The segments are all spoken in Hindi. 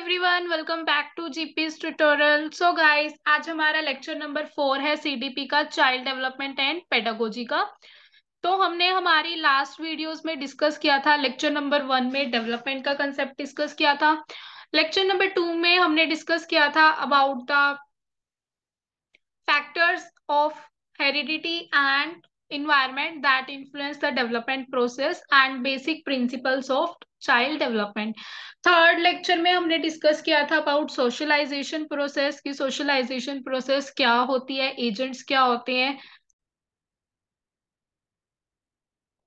everyone welcome back to GPS tutorial so guys आज हमारा लेक्चर नंबर फोर है सीडीपी का चाइल्ड डेवलपमेंट एंड पेडागोजी का तो हमने हमारी लास्ट वीडियोस में डिस्कस किया था लेक्चर नंबर वन में डेवलपमेंट का कंसेप्ट डिस्कस किया था लेक्चर नंबर टू में हमने डिस्कस किया था about the factors of heredity and environment that influence the development process and basic principles of child development third lecture में हमने डिस्कस किया था अबाउट सोशलाइजेशन प्रोसेस की सोशलाइजेशन प्रोसेस क्या होती है एजेंट्स क्या होते हैं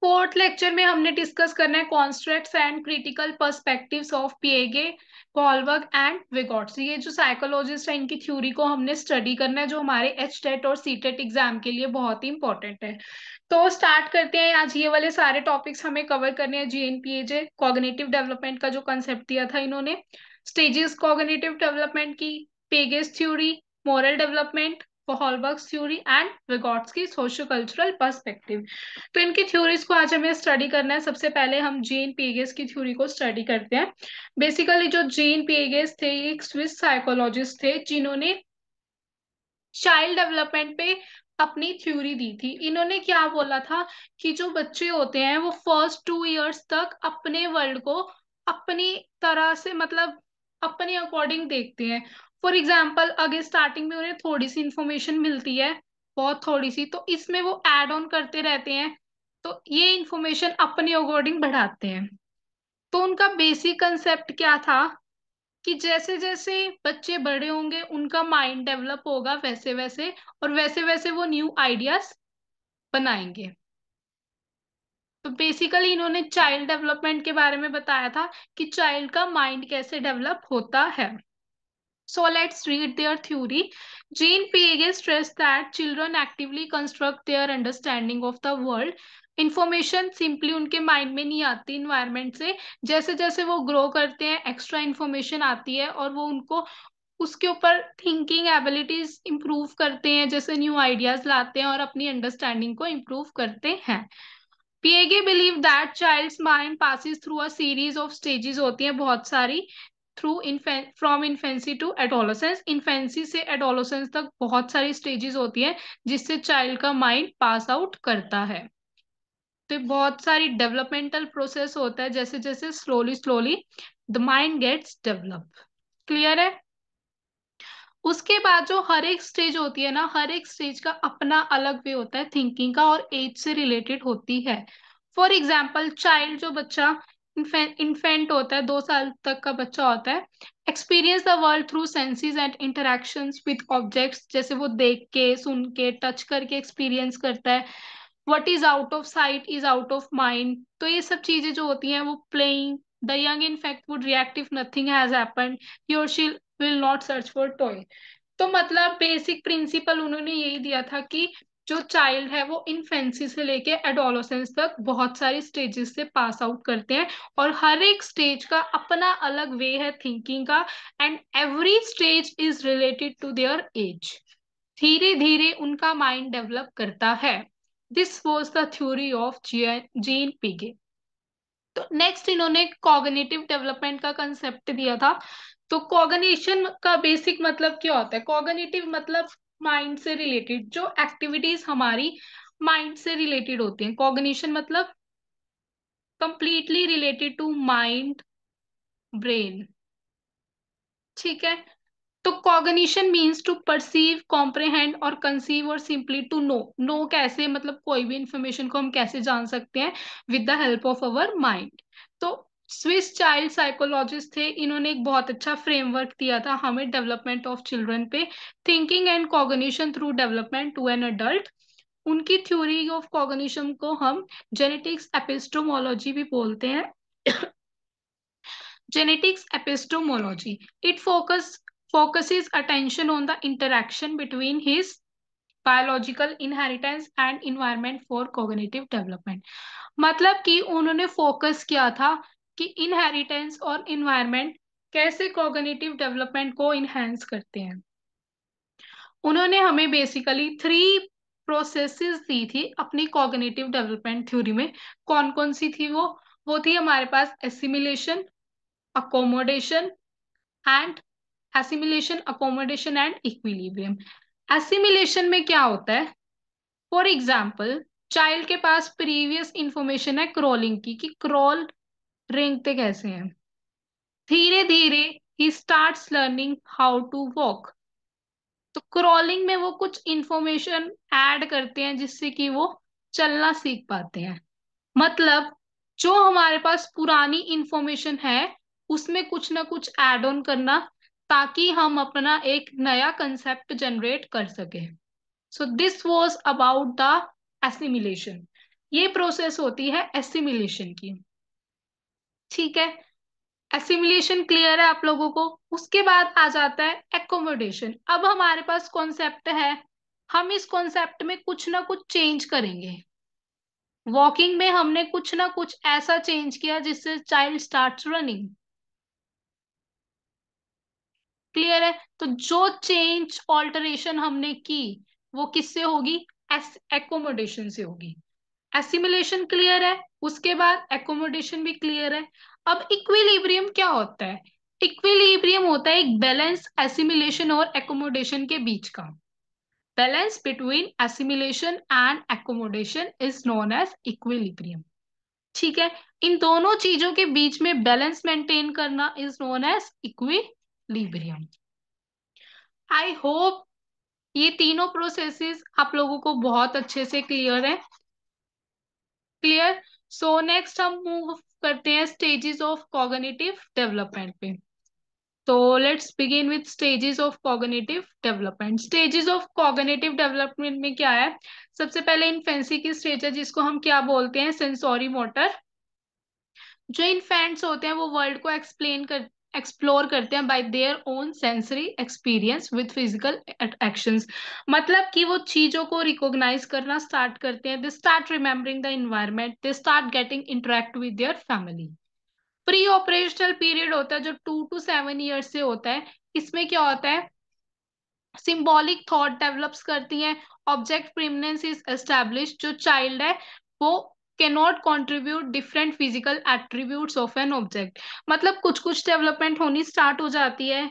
फोर्थ लेक्चर में हमने डिस्कस करना है construct and critical perspectives of Piaget Kohlberg and Vygotsky ये जो साइकोलॉजिस्ट है इनकी थ्योरी को हमने स्टडी करना है जो हमारे एच टेट e और सी टेट एग्जाम के लिए बहुत ही इंपॉर्टेंट है तो स्टार्ट करते हैं आज ये वाले सारे टॉपिक्स हमें कवर करने हैं जीएनपीएजे कॉग्निटिव डेवलपमेंट का जो कंसेप्ट दिया था इन्होंने स्टेजेस कॉग्निटिव डेवलपमेंट की Piaget's theory moral development Kohlberg's theory and Vygotsky's की सोशो कल्चरल पर्सपेक्टिव तो इनकी थ्योरीज को आज हमें स्टडी करना है सबसे पहले हम जीन पेगेस की थ्योरी को स्टडी करते हैं बेसिकली जो जीन पेगेस थे एक स्विस साइकोलॉजिस्ट थे जिन्होंने चाइल्ड डेवलपमेंट पे अपनी थ्योरी दी थी इन्होंने क्या बोला था कि जो बच्चे होते हैं वो फर्स्ट टू इयर्स तक अपने वर्ल्ड को अपनी तरह से मतलब अपने अकॉर्डिंग देखते हैं फॉर एग्जाम्पल अगर स्टार्टिंग में उन्हें थोड़ी सी इंफॉर्मेशन मिलती है बहुत थोड़ी सी तो इसमें वो एड ऑन करते रहते हैं तो ये इंफॉर्मेशन अपने अकॉर्डिंग बढ़ाते हैं तो उनका बेसिक कंसेप्ट क्या था कि जैसे जैसे बच्चे बड़े होंगे उनका माइंड डेवलप होगा वैसे वैसे और वैसे वैसे वो न्यू आइडियाज बनाएंगे तो बेसिकली इन्होंने चाइल्ड डेवलपमेंट के बारे में बताया था कि चाइल्ड का माइंड कैसे डेवलप होता है so let's read their theory Jean Piaget stress that children actively construct their understanding of the world information simply उनके माइंड में नहीं आती इन्वायरमेंट से जैसे जैसे वो ग्रो करते हैं एक्स्ट्रा इन्फॉर्मेशन आती है और वो उनको उसके ऊपर थिंकिंग एबिलिटीज इंप्रूव करते हैं जैसे न्यू आइडियाज लाते हैं और अपनी अंडरस्टैंडिंग को इम्प्रूव करते हैं Piaget believe that child's mind passes through a series of stages होती हैं बहुत सारी through from infancy to adolescence infancy से एडोलोसेंस तक बहुत सारी स्टेजेस होती हैं जिससे चाइल्ड का माइंड पास आउट करता है पे बहुत सारी डेवलपमेंटल प्रोसेस होता है जैसे जैसे slowly slowly the mind gets develop clear है उसके बाद जो हर एक स्टेज होती है ना हर एक स्टेज का अपना अलग वे होता है थिंकिंग का और एज से रिलेटेड होती है फॉर एग्जाम्पल चाइल्ड जो बच्चा इन्फेंट होता है दो साल तक का बच्चा होता है experience the world through senses and interactions with objects जैसे वो देख के सुन के टच करके एक्सपीरियंस करता है what is out of sight is out of mind तो ये सब चीजें जो होती हैं वो playing the young in fact would react if nothing has happened or she will not search for toy तो मतलब बेसिक प्रिंसिपल उन्होंने यही दिया था कि जो चाइल्ड है वो इन्फेंसी से लेके एडोलोसेंस तक बहुत सारी स्टेजेस से पास आउट करते हैं और हर एक स्टेज का अपना अलग वे है थिंकिंग का and every stage is related to their age धीरे धीरे उनका माइंड डेवलप करता है this was the theory of Jean Piaget तो नेक्स्ट इन्होंने कॉग्निटिव डेवलपमेंट का कंसेप्ट दिया था तो कॉगनेशन का बेसिक मतलब क्या होता है कॉगनेटिव मतलब माइंड से रिलेटेड जो एक्टिविटीज हमारी माइंड से रिलेटेड होती हैं कॉगनेशन मतलब completely related to mind brain ठीक है तो cognition means to perceive comprehend और कंसीव और सिंपली टू नो नो कैसे मतलब कोई भी इंफॉर्मेशन को हम कैसे जान सकते हैं with the help of our mind तो स्विस चाइल्ड साइकोलॉजिस्ट थे इन्होंने एक बहुत अच्छा फ्रेमवर्क दिया था हमें डेवलपमेंट ऑफ चिल्ड्रन पे thinking and cognition through development to an adult उनकी थ्योरी ऑफ कॉगनीशन को हम जेनेटिक्स एपिस्टोमोलॉजी भी बोलते हैं genetics epistemology it focus focuses attention on the interaction between his biological inheritance and environment for cognitive development मतलब कि उन्होंने focus किया था कि inheritance और environment कैसे कोगनेटिव डेवलपमेंट को इनहेंस करते हैं उन्होंने हमें बेसिकली थ्री प्रोसेसेस दी थी अपनी कोगनेटिव डेवलपमेंट थ्योरी में कौन कौन सी थी वो वो थी हमारे पास assimilation accommodation and assimilation accommodation and equilibrium assimilation में क्या होता है फॉर एग्जाम्पल चाइल्ड के पास प्रीवियस इंफॉर्मेशन है क्रॉलिंग की कि क्रॉल रेंगते कैसे हैं धीरे धीरे ही start learning how to walk तो क्रॉलिंग में वो कुछ इंफॉर्मेशन एड करते हैं जिससे कि वो चलना सीख पाते हैं मतलब जो हमारे पास पुरानी इंफॉर्मेशन है उसमें कुछ ना कुछ एड ऑन करना ताकि हम अपना एक नया कंसेप्ट जनरेट कर सके so this was about the assimilation ये प्रोसेस होती है एसिमिलेशन की ठीक है एसिमिलेशन क्लियर है आप लोगों को उसके बाद आ जाता है एकोमोडेशन अब हमारे पास कॉन्सेप्ट है हम इस कॉन्सेप्ट में कुछ ना कुछ चेंज करेंगे वॉकिंग में हमने कुछ ना कुछ ऐसा चेंज किया जिससे चाइल्ड स्टार्ट रनिंग क्लियर है तो जो चेंज ऑल्टरेशन हमने की वो किससे होगी एकोमोडेशन से होगी एसिमुलेशन क्लियर है उसके बाद एकोमोडेशन भी क्लियर है अब इक्विलिब्रियम क्या होता है इक्विलिब्रियम होता है एक बैलेंस एसिमुलेशन और एकोमोडेशन के बीच का balance between assimilation and accommodation is known as equilibrium ठीक है इन दोनों चीजों के बीच में बैलेंस मेंटेन करना is known as equilibrium I hope ये तीनों प्रोसेसेस आप लोगों को बहुत अच्छे से क्लियर है क्लियर सो नेक्स्ट हम मूव करते हैं स्टेजेस ऑफ कॉग्निटिव डेवलपमेंट पे तो let's begin with stages of cognitive development stages of cognitive development में क्या है सबसे पहले इन्फेंसी की स्टेज है जिसको हम क्या बोलते हैं सेंसोरी मोटर जो इन्फेंट्स होते हैं वो वर्ल्ड को एक्सप्लेन कर एक्सप्लोर करते हैं by their own sensory experience with physical action मतलब कि वो चीजों को रिकॉग्नाइज करना स्टार्ट करते हैं they start remembering the environment they start getting interact with their family pre operational period होता है जो टू टू सेवन ईयर्स से होता है इसमें क्या होता है सिम्बॉलिक थॉट डेवलप्स करती हैं ऑब्जेक्ट प्रिमनेंस इज एस्टेब्लिश जो चाइल्ड है वो cannot contribute different physical attributes of an object मतलब कुछ कुछ डेवलपमेंट होनी स्टार्ट हो जाती है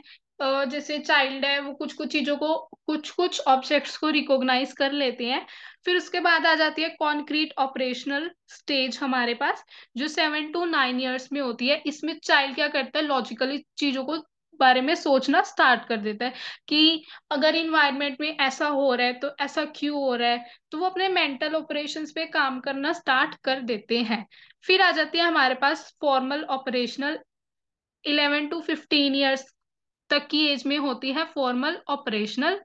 जैसे चाइल्ड है वो कुछ कुछ चीजों को कुछ कुछ ऑब्जेक्ट्स को recognize कर लेते हैं फिर उसके बाद आ जाती है कॉन्क्रीट ऑपरेशनल स्टेज हमारे पास जो सेवन टू नाइन years में होती है इसमें चाइल्ड क्या करता है लॉजिकली चीजों को बारे में सोचना स्टार्ट कर देता है कि अगर इन्वायरमेंट में ऐसा हो रहा है तो ऐसा क्यों हो रहा है तो वो अपने मेंटल ऑपरेशंस पे काम करना स्टार्ट कर देते हैं फिर आ जाती है हमारे पास formal operational eleven to fifteen years तक की एज में होती है फॉर्मल ऑपरेशनल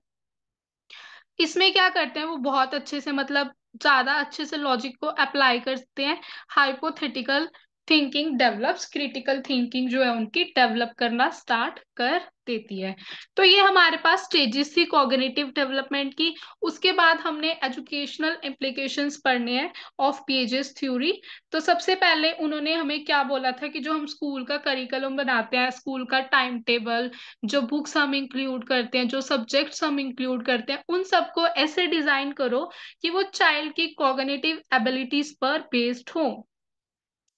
इसमें क्या करते हैं वो बहुत अच्छे से मतलब ज्यादा अच्छे से लॉजिक को अप्लाई करते हैं hypothetical thinking develops critical thinking जो है उनकी डेवलप करना स्टार्ट कर देती है तो ये हमारे पास स्टेजेस थी कॉग्निटिव डेवलपमेंट की उसके बाद हमने एजुकेशनल इम्प्लीकेशंस पढ़ने हैं ऑफ पेजेस थ्योरी तो सबसे पहले उन्होंने हमें क्या बोला था कि जो हम स्कूल का करिकुलम बनाते हैं स्कूल का टाइम टेबल जो बुक्स हम इंक्लूड करते हैं जो सब्जेक्ट्स हम इंक्लूड करते हैं उन सबको ऐसे डिजाइन करो कि वो चाइल्ड की कॉग्निटिव एबिलिटीज पर बेस्ड हों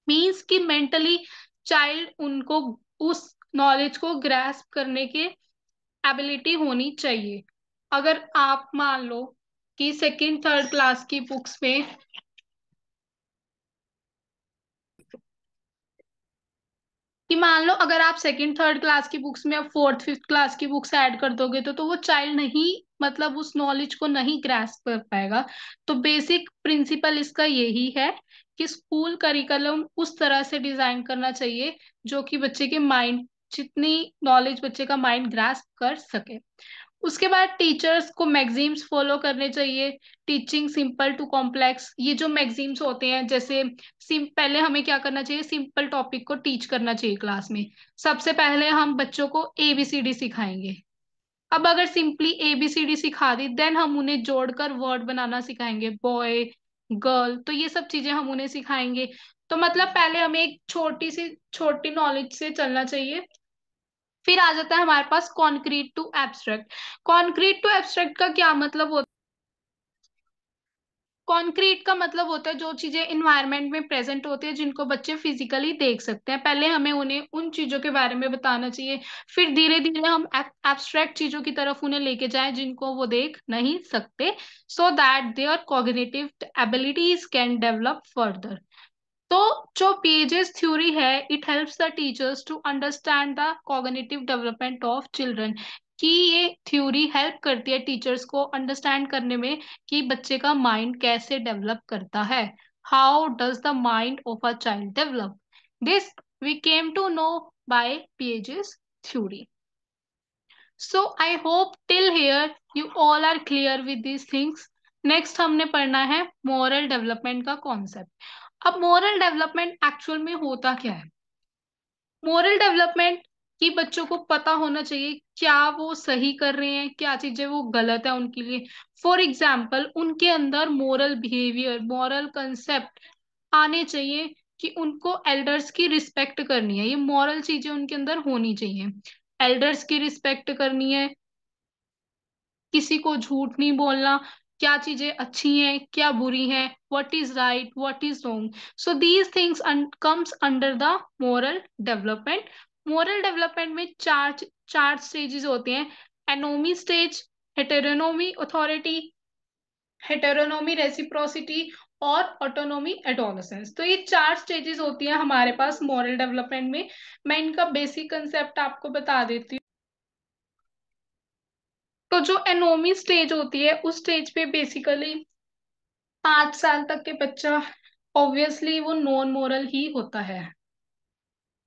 मीन्स कि मेंटली चाइल्ड उनको उस नॉलेज को ग्रेस्प करने के एबिलिटी होनी चाहिए अगर आप मान लो कि सेकेंड थर्ड क्लास की बुक्स में कि मान लो अगर आप सेकेंड थर्ड क्लास की बुक्स में फोर्थ फिफ्थ क्लास की बुक्स ऐड कर दोगे तो तो वो चाइल्ड नहीं मतलब उस नॉलेज को नहीं ग्रेस कर पाएगा तो बेसिक प्रिंसिपल इसका यही है कि स्कूल करिकुलम उस तरह से डिजाइन करना चाहिए जो कि बच्चे के माइंड जितनी नॉलेज बच्चे का माइंड ग्रास्प कर सके उसके बाद टीचर्स को मैगजीम्स फॉलो करने चाहिए टीचिंग सिंपल टू कॉम्प्लेक्स ये जो मैगजीम्स होते हैं जैसे सिम पहले हमें क्या करना चाहिए सिंपल टॉपिक को टीच करना चाहिए क्लास में सबसे पहले हम बच्चों को एबीसीडी सिखाएंगे अब अगर simply A B C D सिखा दी देन हम उन्हें जोड़कर वर्ड बनाना सिखाएंगे बॉय गर्ल तो ये सब चीजें हम उन्हें सिखाएंगे तो मतलब पहले हमें एक छोटी सी छोटी नॉलेज से चलना चाहिए फिर आ जाता है हमारे पास concrete to abstract concrete to abstract का क्या मतलब होता कॉन्क्रीट का मतलब होता है जो चीजें इन्वायरमेंट में प्रेजेंट होती है जिनको बच्चे फिजिकली देख सकते हैं पहले हमें उन्हें उन चीजों के बारे में बताना चाहिए फिर धीरे धीरे हम एब्स्ट्रैक्ट चीजों की तरफ उन्हें लेके जाए जिनको वो देख नहीं सकते so that their cognitive abilities can develop further तो जो पीएजेस थ्योरी है it helps the teachers to understand the cognitive development of children कि ये थ्योरी हेल्प करती है टीचर्स को अंडरस्टैंड करने में कि बच्चे का माइंड कैसे डेवलप करता है how does the mind of a child develop this we came to know by Piaget's theory so I hope till here you all are clear with this things next हमने पढ़ना है मॉरल डेवलपमेंट का कॉन्सेप्ट अब मॉरल डेवलपमेंट एक्चुअल में होता क्या है मॉरल डेवलपमेंट कि बच्चों को पता होना चाहिए क्या वो सही कर रहे हैं क्या चीजें वो गलत है उनके लिए फॉर एग्जाम्पल उनके अंदर मोरल बिहेवियर मॉरल कंसेप्ट आने चाहिए कि उनको एल्डर्स की रिस्पेक्ट करनी है ये मॉरल चीजें उनके अंदर होनी चाहिए एल्डर्स की रिस्पेक्ट करनी है किसी को झूठ नहीं बोलना क्या चीजें अच्छी हैं क्या बुरी हैं what is right what is wrong so these things comes under the moral development moral development में चार चार स्टेजेस होती हैं anomy stage heteronomy authority heteronomy reciprocity और ऑटोनोमी एडोलसेंस तो ये चार स्टेजेस होती हैं हमारे पास मॉरल डेवलपमेंट में मैं इनका बेसिक कंसेप्ट आपको बता देती हूँ तो जो एनोमी स्टेज होती है उस स्टेज पे बेसिकली पांच साल तक के बच्चा ऑब्वियसली वो नॉन मॉरल ही होता है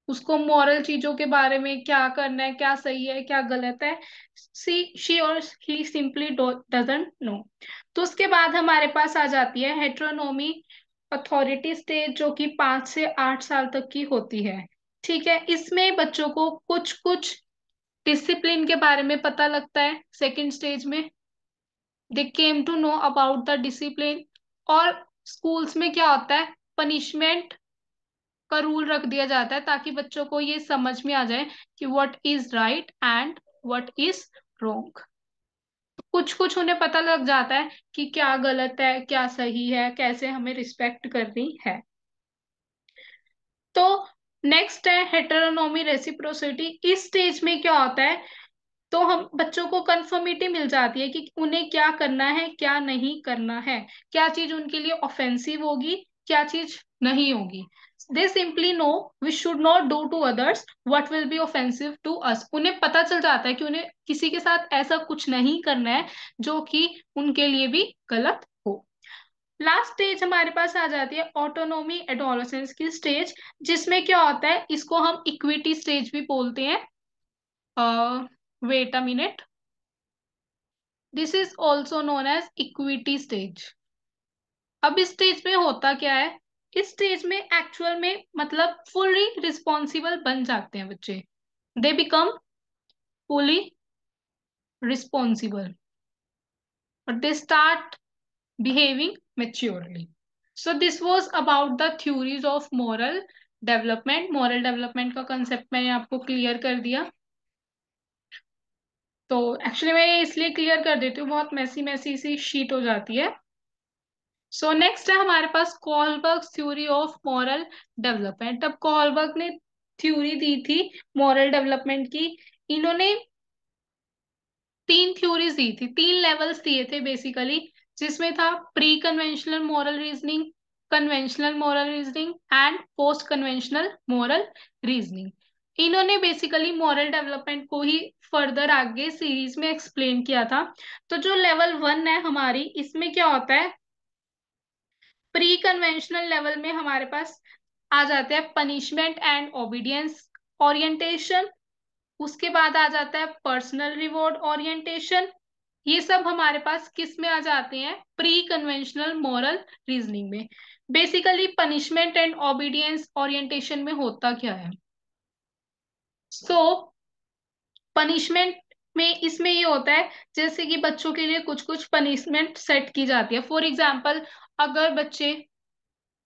उसको मॉरल चीजों के बारे में क्या करना है क्या सही है क्या गलत है सी शी और ही सिंपली डजेंट नो तो उसके बाद हमारे पास आ जाती है हेट्रोनोमी अथॉरिटी स्टेज जो कि पांच से आठ साल तक की होती है ठीक है इसमें बच्चों को कुछ कुछ डिसिप्लिन के बारे में पता लगता है सेकेंड स्टेज में they came to know about the discipline और स्कूल्स में क्या होता है पनिशमेंट का रूल रख दिया जाता है ताकि बच्चों को ये समझ में आ जाए कि what is right and what is wrong कुछ कुछ उन्हें पता लग जाता है कि क्या गलत है क्या सही है कैसे हमें रिस्पेक्ट करनी है तो नेक्स्ट है हेटरोनोमी रेसिप्रोसिटी इस स्टेज में क्या होता है तो हम बच्चों को कंफर्मिटी मिल जाती है कि उन्हें क्या करना है क्या नहीं करना है क्या चीज उनके लिए ऑफेंसिव होगी क्या चीज नहीं होगी they simply know we should not do to others what will be offensive to us उन्हें पता चल जाता है कि उन्हें किसी के साथ ऐसा कुछ नहीं करना है जो कि उनके लिए भी गलत हो लास्ट स्टेज हमारे पास आ जाती है ऑटोनोमी एडोलोसेंस की स्टेज जिसमें क्या होता है इसको हम इक्विटी स्टेज भी बोलते हैं wait a minute this is also known as equity stage अब इस स्टेज में होता क्या है इस स्टेज में एक्चुअल में मतलब फुली रिस्पॉन्सिबल बन जाते हैं बच्चे दे बिकम फुली रिस्पॉन्सिबल और they start behaving maturely so this was about the theories of moral development moral development का कंसेप्ट मैंने आपको क्लियर कर दिया तो एक्चुअली मैं इसलिए क्लियर कर देती हूँ बहुत मैसी मैसी सी शीट हो जाती है सो नेक्स्ट है हमारे पास Kohlberg theory of moral development अब कॉलबर्ग ने थ्योरी दी थी मॉरल डेवलपमेंट की इन्होंने तीन थ्योरीज दी थी तीन लेवल्स दिए थे बेसिकली जिसमें था pre conventional moral reasoning conventional moral reasoning and post conventional moral reasoning इन्होंने बेसिकली मॉरल डेवलपमेंट को ही फर्दर आगे सीरीज में एक्सप्लेन किया था तो जो लेवल वन है हमारी इसमें क्या होता है प्री कन्वेंशनल लेवल में हमारे पास आ जाते हैं पनिशमेंट एंड ओबीडियंस ओरिएंटेशन उसके बाद आ जाता है पर्सनल रिवॉर्ड ओरिएंटेशन ये सब हमारे पास किस में आ जाते हैं प्री कन्वेंशनल मॉरल रीजनिंग में basically punishment and obedience orientation में होता क्या है सो पनिशमेंट में इसमें ये होता है जैसे कि बच्चों के लिए कुछ कुछ पनिशमेंट सेट की जाती है फॉर एग्जाम्पल अगर बच्चे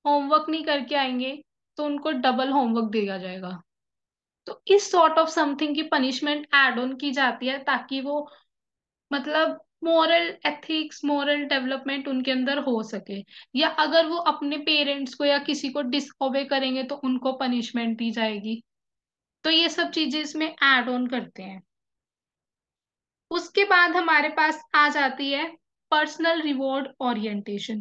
होमवर्क नहीं करके आएंगे तो उनको डबल होमवर्क दिया जाएगा तो इस सॉर्ट ऑफ समथिंग की पनिशमेंट एड ऑन की जाती है ताकि वो मतलब मॉरल एथिक्स मॉरल डेवलपमेंट उनके अंदर हो सके या अगर वो अपने पेरेंट्स को या किसी को डिसओबे करेंगे तो उनको पनिशमेंट दी जाएगी तो ये सब चीजें इसमें एड ऑन करते हैं उसके बाद हमारे पास आ जाती है personal reward orientation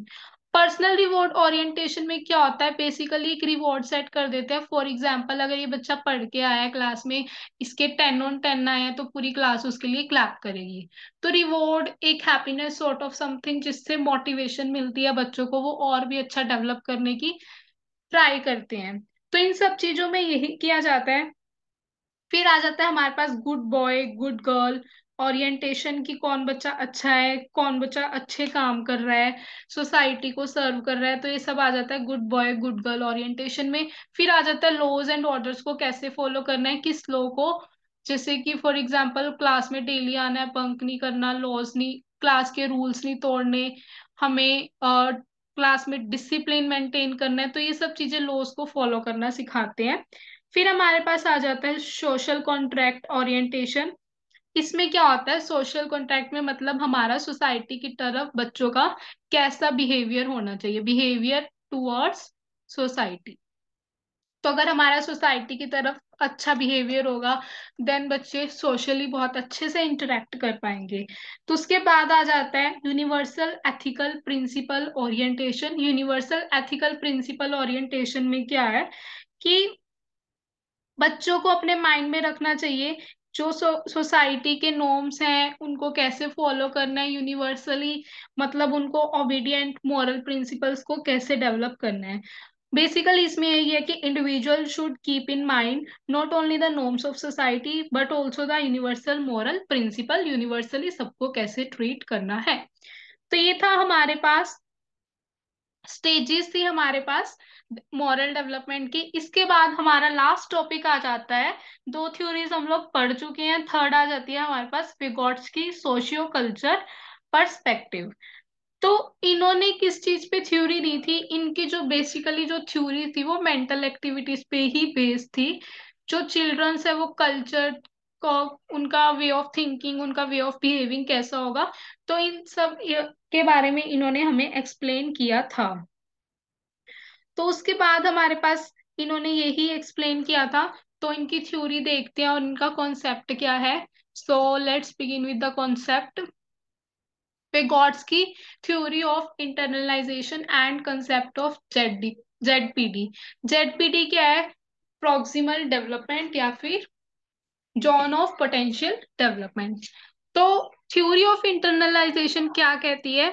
personal reward orientation में क्या होता है बेसिकली एक रिवॉर्ड सेट कर देते हैं फॉर एग्जाम्पल अगर ये बच्चा पढ़ के आया क्लास में इसके टेन ऑन टेन आया तो पूरी क्लास उसके लिए क्लैप करेगी तो रिवॉर्ड एक हैप्पीनेस सॉर्ट ऑफ समथिंग जिससे मोटिवेशन मिलती है बच्चों को वो और भी अच्छा डेवलप करने की ट्राई करते हैं तो इन सब चीजों में यही किया जाता है फिर आ जाता है हमारे पास good boy good girl orientation कि कौन बच्चा अच्छा है कौन बच्चा अच्छे काम कर रहा है सोसाइटी को सर्व कर रहा है तो ये सब आ जाता है good boy good girl orientation में फिर आ जाता है लॉज एंड ऑर्डर्स को कैसे फॉलो करना है किस लॉ को जैसे कि फॉर एग्जाम्पल क्लास में डेली आना है पंक नहीं करना लॉज नहीं क्लास के रूल्स नहीं तोड़ने हमें क्लास में डिसिप्लिन मेंटेन करना है तो ये सब चीजें लॉज को फॉलो करना सिखाते हैं फिर हमारे पास आ जाता है सोशल कॉन्ट्रैक्ट ओरिएंटेशन इसमें क्या होता है सोशल कॉन्टेक्ट में मतलब हमारा सोसाइटी की तरफ बच्चों का कैसा बिहेवियर होना चाहिए बिहेवियर टूवर्ड्स सोसाइटी तो अगर हमारा सोसाइटी की तरफ अच्छा बिहेवियर होगा देन बच्चे सोशली बहुत अच्छे से इंटरेक्ट कर पाएंगे तो उसके बाद आ जाता है universal ethical principle orientation universal ethical principle orientation में क्या है कि बच्चों को अपने माइंड में रखना चाहिए जो सोसाइटी के नॉर्म्स हैं उनको कैसे फॉलो करना है यूनिवर्सली मतलब उनको ओबीडियंट मॉरल प्रिंसिपल्स को कैसे डेवलप करना है बेसिकली इसमें यही है कि individual should keep in mind not only the norms of society but also the universal moral principle universally सबको कैसे ट्रीट करना है तो ये था हमारे पास स्टेजेस थी हमारे पास मॉरल डेवलपमेंट की इसके बाद हमारा लास्ट टॉपिक आ जाता है दो थ्योरीज हम लोग पढ़ चुके हैं थर्ड आ जाती है हमारे पास विगॉट्स की सोशियो कल्चर परस्पेक्टिव तो इन्होंने किस चीज पे थ्योरी दी थी इनकी जो बेसिकली जो थ्योरी थी वो मेंटल एक्टिविटीज पे ही बेस्ड थी जो चिल्ड्रंस है वो कल्चर उनका वे ऑफ थिंकिंग उनका वे ऑफ बिहेविंग कैसा होगा तो इन सब के बारे में इन्होंने हमें एक्सप्लेन किया था तो उसके बाद हमारे पास इन्होंने यही एक्सप्लेन किया था तो इनकी थ्योरी देखते हैं और इनका कॉन्सेप्ट क्या है so let's begin with the concept गॉड्स की theory of internalisation and concept of Z ZPD ZPD क्या है प्रोक्सिमल डेवलपमेंट या फिर जोन ऑफ पोटेंशियल डेवलपमेंट तो थ्योरी ऑफ इंटरनलाइजेशन क्या कहती है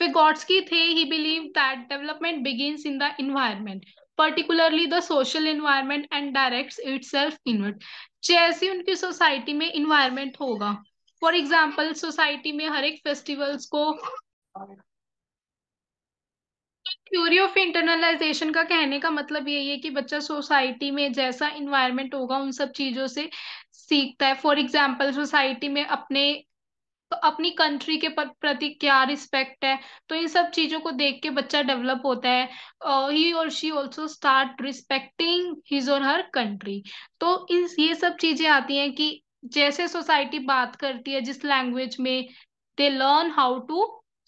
थे ही believe that development begins in the environment particularly the social environment and direct itself inward जैसे उनकी सोसाइटी में इन्वायरमेंट होगा फॉर एग्जाम्पल सोसाइटी में हर एक फेस्टिवल्स को थ्योरी ऑफ इंटरनलाइजेशन का कहने का मतलब यही है कि बच्चा सोसाइटी में जैसा इन्वायरमेंट होगा उन सब चीजों से सीखता है फॉर एग्जाम्पल सोसाइटी में अपने अपनी कंट्री के प्रति क्या रिस्पेक्ट है तो इन सब चीजों को देख के बच्चा डेवलप होता है ही और she also start respecting his और हर कंट्री तो इन ये सब चीजें आती हैं कि जैसे सोसाइटी बात करती है जिस लैंग्वेज में they learn how to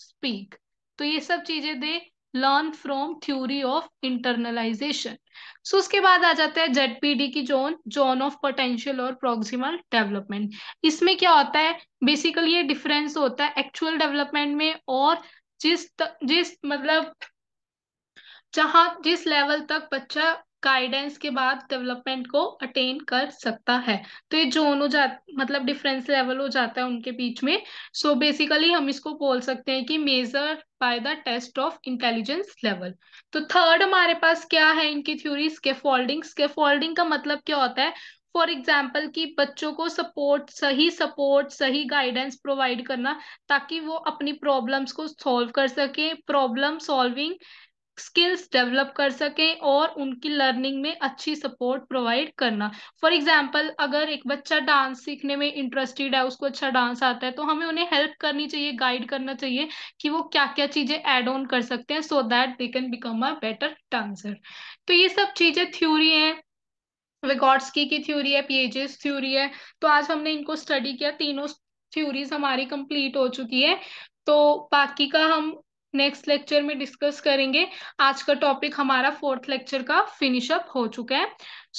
speak तो ये सब चीजें they learn from theory of internalisation so उसके बाद आ जाता है जेडपीडी की जोन जोन ऑफ पोटेंशियल और प्रोक्सिमल डेवलपमेंट इसमें क्या होता है बेसिकली ये डिफरेंस होता है एक्चुअल डेवलपमेंट में और जिस जिस मतलब जहां जिस लेवल तक बच्चा गाइडेंस के बाद डेवलपमेंट को अटेन कर सकता है तो ये जोन हो जा मतलब डिफरेंस लेवल हो जाता है उनके बीच में सो so बेसिकली हम इसको बोल सकते हैं कि measure by the test of intelligence level तो थर्ड हमारे पास क्या है इनकी थ्योरी स्के फोल्डिंग का मतलब क्या होता है फॉर एग्जाम्पल कि बच्चों को सपोर्ट सही सपोर्ट सही गाइडेंस प्रोवाइड करना ताकि वो अपनी प्रॉब्लम्स को सॉल्व कर सके प्रॉब्लम सॉल्विंग स्किल्स डेवलप कर सकें और उनकी लर्निंग में अच्छी सपोर्ट प्रोवाइड करना फॉर एग्जाम्पल अगर एक बच्चा डांस सीखने में इंटरेस्टेड है उसको अच्छा डांस आता है तो हमें उन्हें हेल्प करनी चाहिए गाइड करना चाहिए कि वो क्या क्या चीजें एड ऑन कर सकते हैं so that they can become a better dancer तो ये सब चीजें थ्योरी है विगॉट्सकी की थ्योरी है पिएजेस थ्योरी है तो आज हमने इनको स्टडी किया तीनों थ्योरीज हमारी कंप्लीट हो चुकी है तो बाकी का हम नेक्स्ट लेक्चर में डिस्कस करेंगे आज का टॉपिक हमारा फोर्थ लेक्चर का फिनिश अप हो चुका है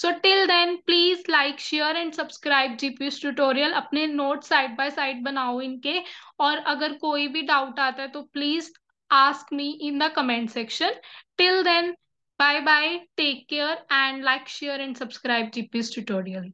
so till then please like share and subscribe GPS tutorial अपने नोट साइड बाय साइड बनाओ इनके और अगर कोई भी डाउट आता है तो please ask me in the comment section till then bye bye take care and like share and subscribe GPS tutorial